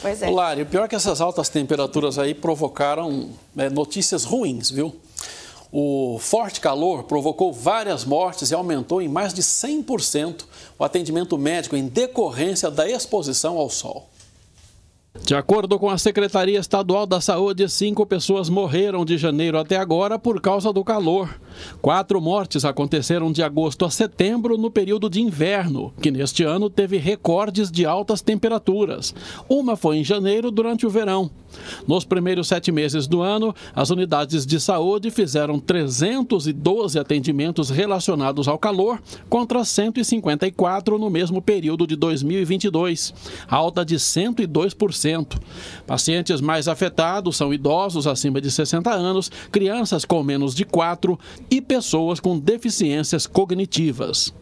Pois é. Olá, e o pior é que essas altas temperaturas aí provocaram né, notícias ruins, viu? O forte calor provocou várias mortes e aumentou em mais de 100% o atendimento médico em decorrência da exposição ao sol. De acordo com a Secretaria Estadual da Saúde, cinco pessoas morreram de janeiro até agora por causa do calor. Quatro mortes aconteceram de agosto a setembro no período de inverno, que neste ano teve recordes de altas temperaturas. Uma foi em janeiro durante o verão. Nos primeiros sete meses do ano, as unidades de saúde fizeram 312 atendimentos relacionados ao calor, contra 154 no mesmo período de 2022, alta de 102%. Pacientes mais afetados são idosos acima de 60 anos, crianças com menos de 4 e pessoas com deficiências cognitivas.